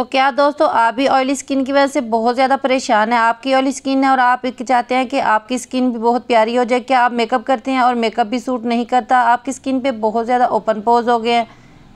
तो क्या दोस्तों आप भी ऑयली स्किन की वजह से बहुत ज़्यादा परेशान है आपकी ऑयली स्किन है और आप चाहते हैं कि आपकी स्किन भी बहुत प्यारी हो जाए क्या आप मेकअप करते हैं और मेकअप भी सूट नहीं करता आपकी स्किन पे बहुत ज़्यादा ओपन पोज हो गए हैं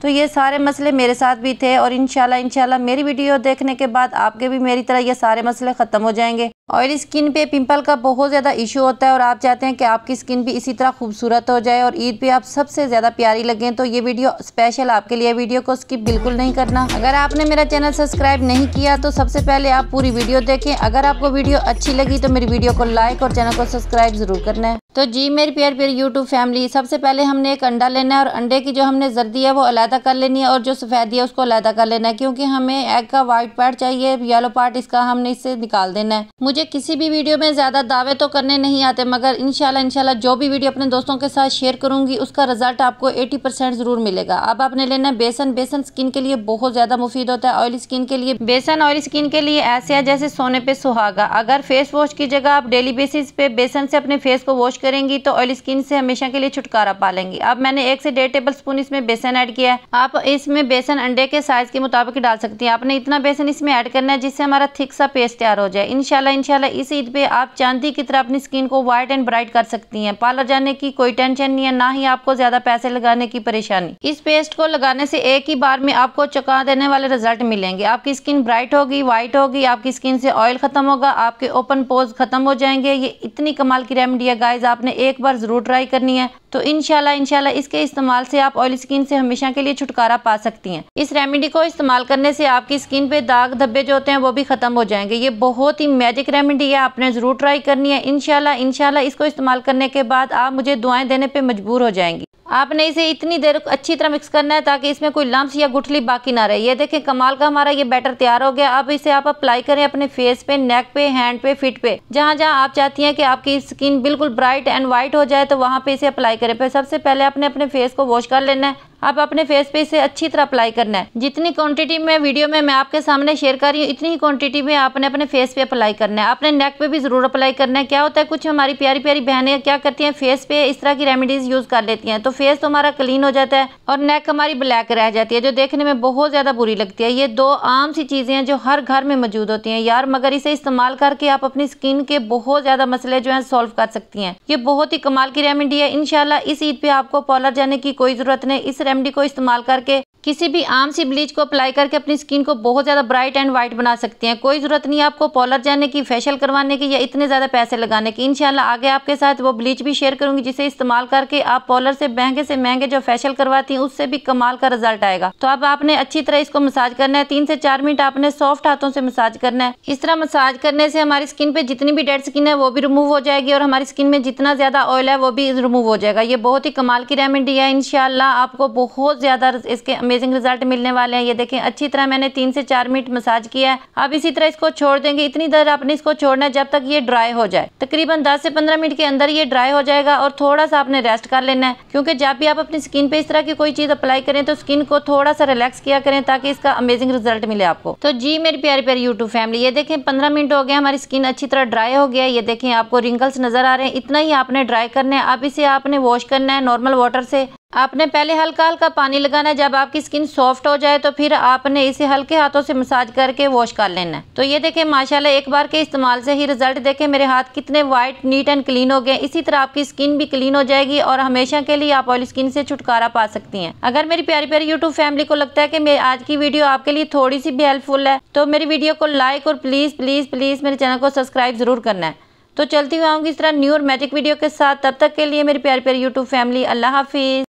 तो ये सारे मसले मेरे साथ भी थे और इन शाला मेरी वीडियो देखने के बाद आपके भी मेरी तरह ये सारे मसले ख़त्म हो जाएंगे ऑयली स्किन पे पिंपल का बहुत ज़्यादा इशू होता है और आप चाहते हैं कि आपकी स्किन भी इसी तरह खूबसूरत हो जाए और ईद पे आप सबसे ज़्यादा प्यारी लगें तो ये वीडियो स्पेशल आपके लिए वीडियो को स्किप बिल्कुल नहीं करना अगर आपने मेरा चैनल सब्सक्राइब नहीं किया तो सबसे पहले आप पूरी वीडियो देखें अगर आपको वीडियो अच्छी लगी तो मेरी वीडियो को लाइक और चैनल को सब्सक्राइब ज़रूर करना है तो जी मेरी प्यार प्यार यूट्यूब फैमिली सबसे पहले हमने एक अंडा लेना है और अंडे की जो हमने जर्दी है वो अलहदा कर लेनी है और जो सफ़ेदी है उसको अलहदा कर लेना है क्योंकि हमें एग का व्हाइट पार्ट चाहिए येलो पार्ट इसका हमने इससे निकाल देना है मुझे किसी भी वीडियो में ज़्यादा दावे तो करने नहीं आते मगर इनशाला इनशाला जो भी वीडियो अपने दोस्तों के साथ शेयर करूँगी उसका रिजल्ट आपको एटी ज़रूर मिलेगा अब आपने लेना है बेसन बेसन स्किन के लिए बहुत ज़्यादा मुफीद होता है ऑयली स्किन के लिए बेसन ऑयल स्किन के लिए ऐसे है जैसे सोने पर सुहागा अगर फेस वॉश की जगह आप डेली बेसिस पे बेसन से अपने फेस को वॉश करेंगी तो ऑयल स्किन से हमेशा के लिए छुटकारा पा लेंगी अब मैंने एक से डेढ़ टेबल स्पून इसमें बेसन ऐड किया है आप इसमें बेसन अंडे के साइज के मुताबिक डाल सकती हैं आपने इतना बेसन इसमें ऐड करना है जिससे हमारा थिक सा पेस्ट तैयार हो जाए इनशाला इनशाला इस ईद पे आप चांदी की तरह अपनी स्किन को व्हाइट एंड ब्राइट कर सकती है पार्लर जाने की कोई टेंशन नहीं है ना ही आपको ज्यादा पैसे लगाने की परेशानी इस पेस्ट को लगाने से एक ही बार में आपको चका देने वाले रिजल्ट मिलेंगे आपकी स्किन ब्राइट होगी व्हाइट होगी आपकी स्किन से ऑयल खत्म होगा आपके ओपन पोज खत्म हो जाएंगे ये इतनी कमाल की रेमडी है गाइज आप आपने एक बार ज़रूर ट्राई करनी है तो इनशाला इनशाला इसके इस्तेमाल से आप ऑयल स्किन से हमेशा के लिए छुटकारा पा सकती हैं इस रेमेडी को इस्तेमाल करने से आपकी स्किन पे दाग धब्बे जो होते हैं वो भी ख़त्म हो जाएंगे ये बहुत ही मैजिक रेमेडी है आपने ज़रूर ट्राई करनी है इनशाला इनशाला इसको इस्तेमाल करने के बाद आप मुझे दुआएं देने पर मजबूर हो जाएंगी आपने इसे इतनी देर अच्छी तरह मिक्स करना है ताकि इसमें कोई लम्स या गुठली बाकी ना रहे ये देखें कमाल का हमारा ये बैटर तैयार हो गया अब इसे आप अप्लाई करें अपने फेस पे नेक पे हैंड पे फिट पे जहाँ जहाँ आप चाहती हैं कि आपकी स्किन बिल्कुल ब्राइट एंड वाइट हो जाए तो वहाँ पे इसे अप्लाई करें फिर सबसे पहले आपने अपने फेस को वॉश कर लेना है आप अपने फेस पे इसे अच्छी तरह अप्लाई करना है जितनी क्वांटिटी में वीडियो में मैं आपके सामने शेयर कर रही हूँ इतनी ही क्वांटिटी में आपने अपने फेस पे अप्लाई करना है अपने नेक पे भी ज़रूर अप्लाई करना है क्या होता है कुछ हमारी प्यारी प्यारी बहनें क्या करती हैं फेस पे इस तरह की रेमेडीज़ यूज़ कर लेती हैं तो फेस तो हमारा क्लीन हो जाता है और नेक हमारी ब्लैक रह जाती है जो देखने में बहुत ज़्यादा बुरी लगती है ये दो आम सी चीज़ें हैं जो हर घर में मौजूद होती है यार मगर इसे इस्तेमाल करके आप अपनी स्किन के बहुत ज़्यादा मसले जो है सोल्व कर सकती है ये बहुत ही कमाल की रेमेडी है इनशाला इस ईद पे आपको पॉलर जाने की कोई ज़रूरत नहीं इस रेमडी को इस्तेमाल करके किसी भी आम सी ब्लीच को अप्लाई करके अपनी स्किन को बहुत ज़्यादा ब्राइट एंड वाइट बना सकते हैं कोई ज़रूरत नहीं आपको पॉलर जाने की फेशियल करवाने की या इतने ज़्यादा पैसे लगाने की इनशाला आगे आपके साथ वो ब्लीच भी शेयर करूंगी जिसे इस्तेमाल करके आप पॉलर से महंगे से महंगे जो फेशियल करवाती हैं उससे भी कमाल का रिजल्ट आएगा तो अब आपने अच्छी तरह इसको मसाज करना है तीन से चार मिनट आपने सॉफ्ट हाथों से मसाज करना है इस तरह मसाज करने से हमारी स्किन पर जितनी भी डेड स्किन है वो भी रिमूव हो जाएगी और हमारी स्किन में जितना ज़्यादा ऑयल है वो भी रिमूव हो जाएगा ये बहुत ही कमाल की रेमेडी है इनशाला आपको बहुत ज़्यादा इसके अमेजिंग रिजल्ट मिलने वाले हैं ये देखें अच्छी तरह मैंने तीन से चार मिनट मसाज किया है अब इसी तरह इसको छोड़ देंगे इतनी देर आपने इसको छोड़ना है जब तक ये ड्राई हो जाए तकरीबन दस से पंद्रह मिनट के अंदर ये ड्राई हो जाएगा और थोड़ा सा आपने रेस्ट कर लेना है क्योंकि जब भी आप अपनी स्किन पे इस तरह की कोई चीज़ अप्लाई करें तो स्किन को थोड़ा सा रिलैक्स किया करें ताकि इसका अमेजिंग रिजल्ट मिले आपको तो जी मेरी प्यारी प्यारी यूट्यूब फैमिली ये देखें पंद्रह मिनट हो गया हमारी स्किन अच्छी तरह ड्राई हो गया ये देखें आपको रिंकल्स नजर आ रहे हैं इतना ही आपने ड्राई करना है अब इसे आपने वॉश करना है नॉर्मल वाटर से आपने पहले हल्का हल्का पानी लगाना है जब आपकी स्किन सॉफ्ट हो जाए तो फिर आपने इसे हल्के हाथों से मसाज करके वॉश कर लेना है तो ये देखें माशाल्लाह एक बार के इस्तेमाल से ही रिजल्ट देखें मेरे हाथ कितने वाइट नीट एंड क्लीन हो गए इसी तरह आपकी स्किन भी क्लीन हो जाएगी और हमेशा के लिए आप ऑयली स्किन से छुटकारा पा सकती है अगर मेरी प्यारी प्यारी यूट्यूब फैमिली को लगता है की मेरी आज की वीडियो आपके लिए थोड़ी सी भी हेल्पफुल है तो मेरी वीडियो को लाइक और प्लीज़ प्लीज़ प्लीज़ मेरे चैनल को सब्सक्राइब ज़रूर करना है तो चलती हुई आऊंगी इस तरह न्यू और मैजिक वीडियो के साथ तब तक के लिए मेरी प्यारी प्यारी यूट्यूब फैमिली अल्लाह हाफिज़